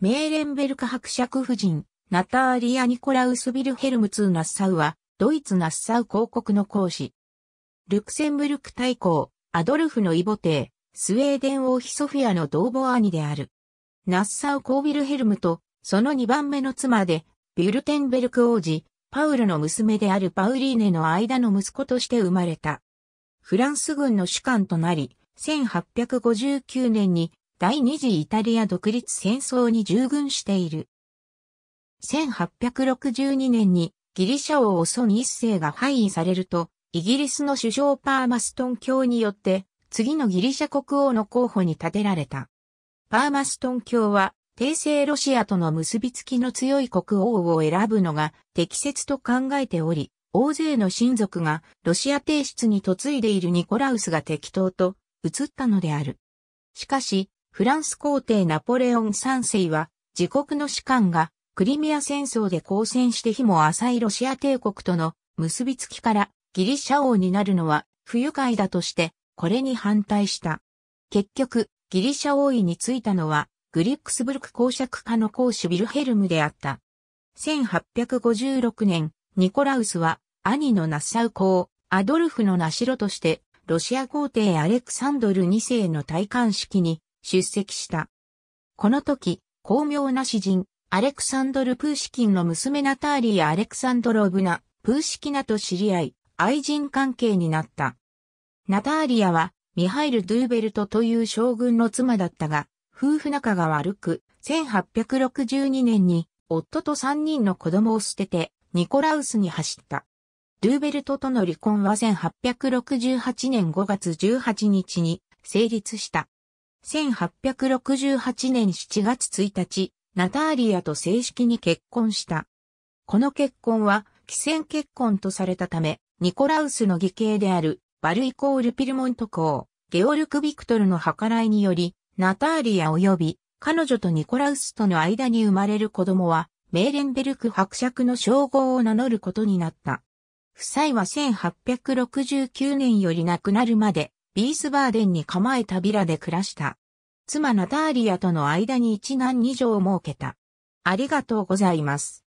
メーレンベルク伯爵夫人、ナターリア・ニコラウス・ビルヘルムツ・ナッサウは、ドイツ・ナッサウ公国の公使。ルクセンブルク大公、アドルフの異母帝、スウェーデン王妃ソフィアの同母兄である。ナッサウ公ビルヘルムと、その2番目の妻で、ビュルテンベルク王子、パウルの娘であるパウリーネの間の息子として生まれた。フランス軍の主官となり、1859年に第二次イタリア独立戦争に従軍している。1862年にギリシャ王オソン一世が廃位されると、イギリスの首相パーマストン教によって、次のギリシャ国王の候補に立てられた。パーマストン教は、帝政ロシアとの結びつきの強い国王を選ぶのが適切と考えており、大勢の親族がロシア帝室に嫁いでいるニコラウスが適当と移ったのである。しかし、フランス皇帝ナポレオン三世は、自国の士官が、クリミア戦争で交戦して日も浅いロシア帝国との結びつきからギリシャ王になるのは不愉快だとして、これに反対した。結局、ギリシャ王位に就いたのは、グリックスブルク公爵家の公主ビルヘルムであった。1856年、ニコラウスは、兄のナッサウ公、アドルフの名ロとして、ロシア皇帝アレクサンドル2世の戴冠式に出席した。この時、巧妙な詩人、アレクサンドル・プーシキンの娘ナターリー・アレクサンドロブナ、プーシキナと知り合い、愛人関係になった。ナターリアは、ミハイル・ドゥーベルトという将軍の妻だったが、夫婦仲が悪く、1862年に夫と3人の子供を捨てて、ニコラウスに走った。ドゥーベルトとの離婚は1868年5月18日に成立した。1868年7月1日、ナターリアと正式に結婚した。この結婚は、既戦結婚とされたため、ニコラウスの義兄である、バルイコール・ピルモント公、ゲオルク・ビクトルの計らいにより、ナターリア及び、彼女とニコラウスとの間に生まれる子供は、メーレンベルク伯爵の称号を名乗ることになった。夫妻は1869年より亡くなるまで、ビースバーデンに構えたビラで暮らした。妻ナターリアとの間に一男二女を設けた。ありがとうございます。